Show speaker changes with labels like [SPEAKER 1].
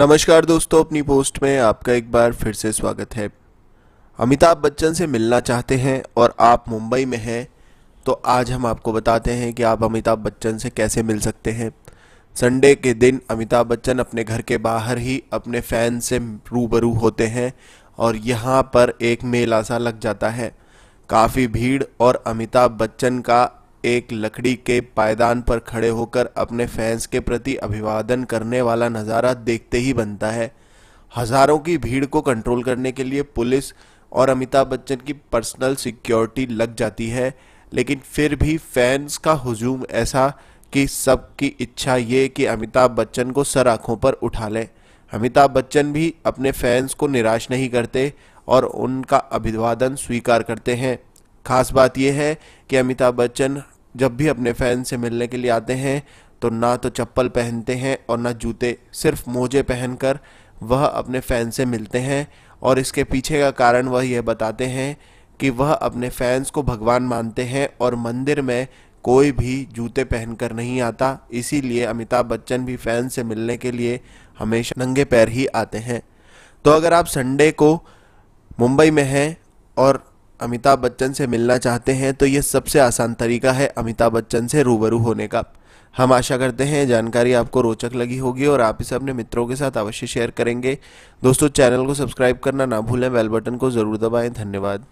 [SPEAKER 1] नमस्कार दोस्तों अपनी पोस्ट में आपका एक बार फिर से स्वागत है अमिताभ बच्चन से मिलना चाहते हैं और आप मुंबई में हैं तो आज हम आपको बताते हैं कि आप अमिताभ बच्चन से कैसे मिल सकते हैं संडे के दिन अमिताभ बच्चन अपने घर के बाहर ही अपने फ़ैन से रूबरू होते हैं और यहाँ पर एक मेला सा लग जाता है काफ़ी भीड़ और अमिताभ बच्चन का एक लकड़ी के पायदान पर खड़े होकर अपने फैंस के प्रति अभिवादन करने वाला नज़ारा देखते ही बनता है हज़ारों की भीड़ को कंट्रोल करने के लिए पुलिस और अमिताभ बच्चन की पर्सनल सिक्योरिटी लग जाती है लेकिन फिर भी फैंस का हुजूम ऐसा कि सबकी इच्छा ये कि अमिताभ बच्चन को सर आँखों पर उठा लें अमिताभ बच्चन भी अपने फैंस को निराश नहीं करते और उनका अभिवादन स्वीकार करते हैं खास बात यह है कि अमिताभ बच्चन जब भी अपने फैन से मिलने के लिए आते हैं तो ना तो चप्पल पहनते हैं और ना जूते सिर्फ मोजे पहनकर वह अपने फैन से मिलते हैं और इसके पीछे का कारण वह यह बताते हैं कि वह अपने फैंस को भगवान मानते हैं और मंदिर में कोई भी जूते पहनकर नहीं आता इसीलिए अमिताभ बच्चन भी फैन से मिलने के लिए हमेशा नंगे पैर ही आते हैं तो अगर आप संडे को मुंबई में हैं और अमिताभ बच्चन से मिलना चाहते हैं तो यह सबसे आसान तरीका है अमिताभ बच्चन से रूबरू होने का हम आशा करते हैं जानकारी आपको रोचक लगी होगी और आप इसे अपने मित्रों के साथ अवश्य शेयर करेंगे दोस्तों चैनल को सब्सक्राइब करना ना भूलें बेल बटन को ज़रूर दबाएं धन्यवाद